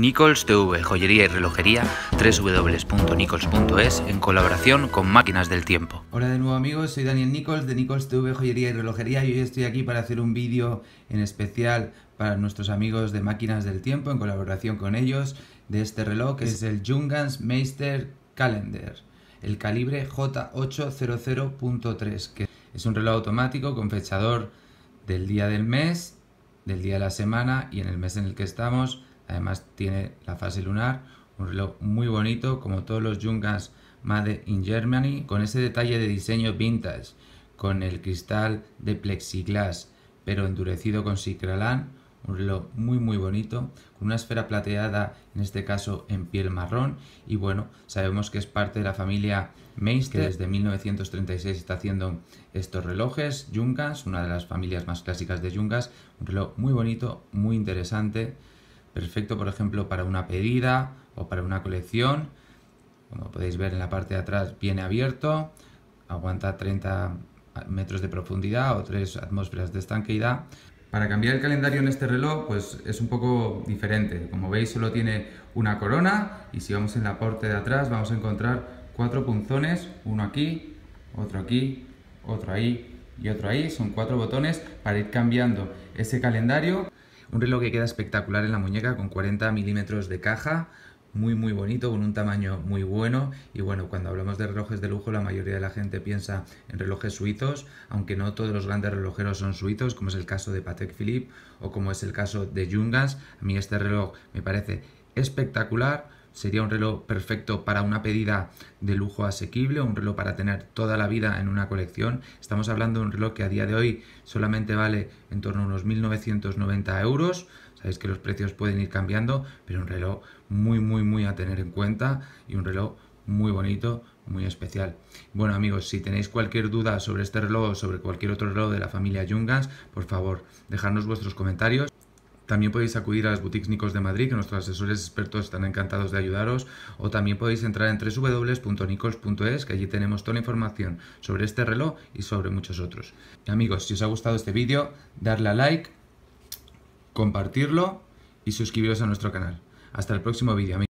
Nichols TV, joyería y relojería, www.nichols.es, en colaboración con Máquinas del Tiempo. Hola de nuevo amigos, soy Daniel Nichols de Nichols TV, joyería y relojería y hoy estoy aquí para hacer un vídeo en especial para nuestros amigos de Máquinas del Tiempo, en colaboración con ellos, de este reloj, que es el Jungans Meister Calendar, el calibre J800.3, que es un reloj automático con fechador del día del mes, del día de la semana y en el mes en el que estamos, Además tiene la fase lunar, un reloj muy bonito como todos los Jungas Made in Germany, con ese detalle de diseño vintage, con el cristal de plexiglas, pero endurecido con cicralán. un reloj muy muy bonito, con una esfera plateada, en este caso en piel marrón, y bueno, sabemos que es parte de la familia Meister, que desde 1936 está haciendo estos relojes, Yungas, una de las familias más clásicas de Yungas, un reloj muy bonito, muy interesante, perfecto por ejemplo para una pedida o para una colección como podéis ver en la parte de atrás viene abierto aguanta 30 metros de profundidad o 3 atmósferas de estanqueidad para cambiar el calendario en este reloj pues es un poco diferente como veis solo tiene una corona y si vamos en la parte de atrás vamos a encontrar cuatro punzones uno aquí otro aquí otro ahí y otro ahí son cuatro botones para ir cambiando ese calendario un reloj que queda espectacular en la muñeca con 40 milímetros de caja, muy muy bonito, con un tamaño muy bueno y bueno, cuando hablamos de relojes de lujo la mayoría de la gente piensa en relojes suizos, aunque no todos los grandes relojeros son suizos, como es el caso de Patek Philippe o como es el caso de Jungas. A mí este reloj me parece espectacular, sería un reloj perfecto para una pedida de lujo asequible, un reloj para tener toda la vida en una colección. Estamos hablando de un reloj que a día de hoy solamente vale en torno a unos 1.990 euros. Sabéis que los precios pueden ir cambiando, pero un reloj muy, muy, muy a tener en cuenta y un reloj muy bonito, muy especial. Bueno amigos, si tenéis cualquier duda sobre este reloj o sobre cualquier otro reloj de la familia Jungans, por favor, dejadnos vuestros comentarios. También podéis acudir a las boutiques Nicos de Madrid, que nuestros asesores expertos están encantados de ayudaros. O también podéis entrar en www.nicos.es, que allí tenemos toda la información sobre este reloj y sobre muchos otros. amigos, si os ha gustado este vídeo, darle a like, compartirlo y suscribiros a nuestro canal. Hasta el próximo vídeo, amigos.